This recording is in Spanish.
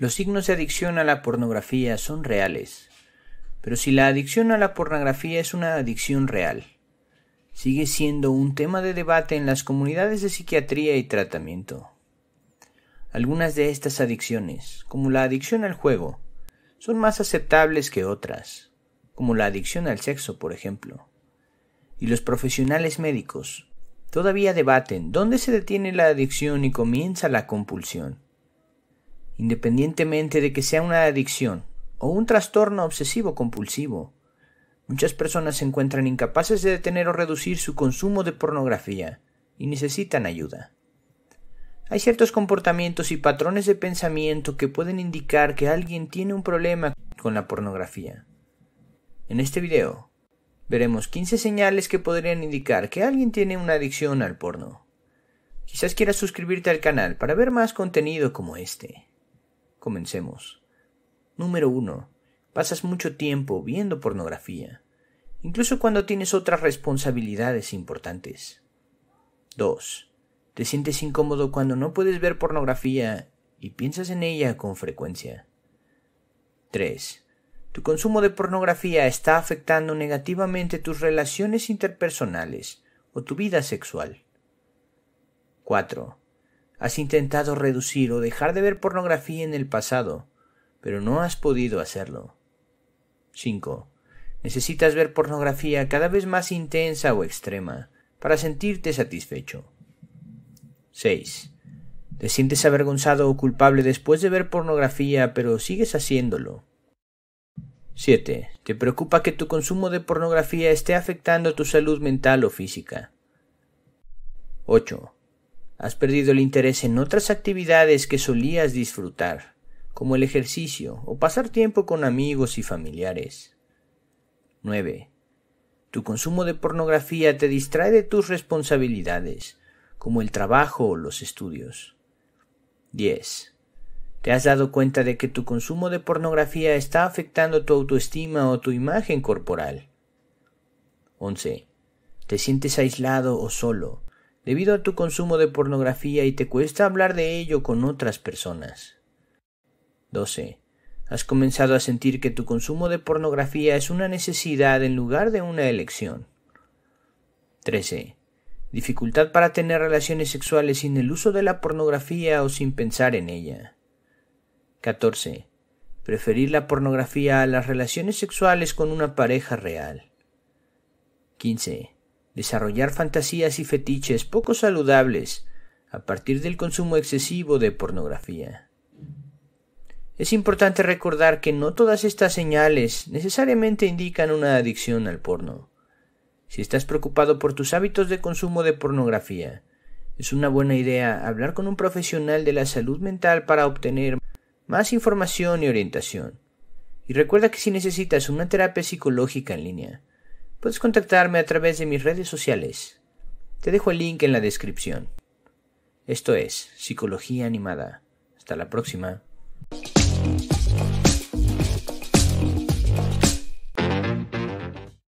Los signos de adicción a la pornografía son reales. Pero si la adicción a la pornografía es una adicción real, sigue siendo un tema de debate en las comunidades de psiquiatría y tratamiento. Algunas de estas adicciones, como la adicción al juego, son más aceptables que otras, como la adicción al sexo, por ejemplo. Y los profesionales médicos todavía debaten dónde se detiene la adicción y comienza la compulsión independientemente de que sea una adicción o un trastorno obsesivo compulsivo. Muchas personas se encuentran incapaces de detener o reducir su consumo de pornografía y necesitan ayuda. Hay ciertos comportamientos y patrones de pensamiento que pueden indicar que alguien tiene un problema con la pornografía. En este video veremos 15 señales que podrían indicar que alguien tiene una adicción al porno. Quizás quieras suscribirte al canal para ver más contenido como este. Comencemos. Número 1. Pasas mucho tiempo viendo pornografía, incluso cuando tienes otras responsabilidades importantes. 2. Te sientes incómodo cuando no puedes ver pornografía y piensas en ella con frecuencia. 3. Tu consumo de pornografía está afectando negativamente tus relaciones interpersonales o tu vida sexual. 4. Has intentado reducir o dejar de ver pornografía en el pasado, pero no has podido hacerlo. 5. Necesitas ver pornografía cada vez más intensa o extrema para sentirte satisfecho. 6. Te sientes avergonzado o culpable después de ver pornografía, pero sigues haciéndolo. 7. Te preocupa que tu consumo de pornografía esté afectando tu salud mental o física. 8. Has perdido el interés en otras actividades que solías disfrutar, como el ejercicio o pasar tiempo con amigos y familiares. 9. Tu consumo de pornografía te distrae de tus responsabilidades, como el trabajo o los estudios. 10. ¿Te has dado cuenta de que tu consumo de pornografía está afectando tu autoestima o tu imagen corporal? 11. ¿Te sientes aislado o solo, debido a tu consumo de pornografía y te cuesta hablar de ello con otras personas. 12. Has comenzado a sentir que tu consumo de pornografía es una necesidad en lugar de una elección. 13. Dificultad para tener relaciones sexuales sin el uso de la pornografía o sin pensar en ella. 14. Preferir la pornografía a las relaciones sexuales con una pareja real. 15 desarrollar fantasías y fetiches poco saludables a partir del consumo excesivo de pornografía. Es importante recordar que no todas estas señales necesariamente indican una adicción al porno. Si estás preocupado por tus hábitos de consumo de pornografía, es una buena idea hablar con un profesional de la salud mental para obtener más información y orientación. Y recuerda que si necesitas una terapia psicológica en línea, Puedes contactarme a través de mis redes sociales. Te dejo el link en la descripción. Esto es Psicología Animada. Hasta la próxima.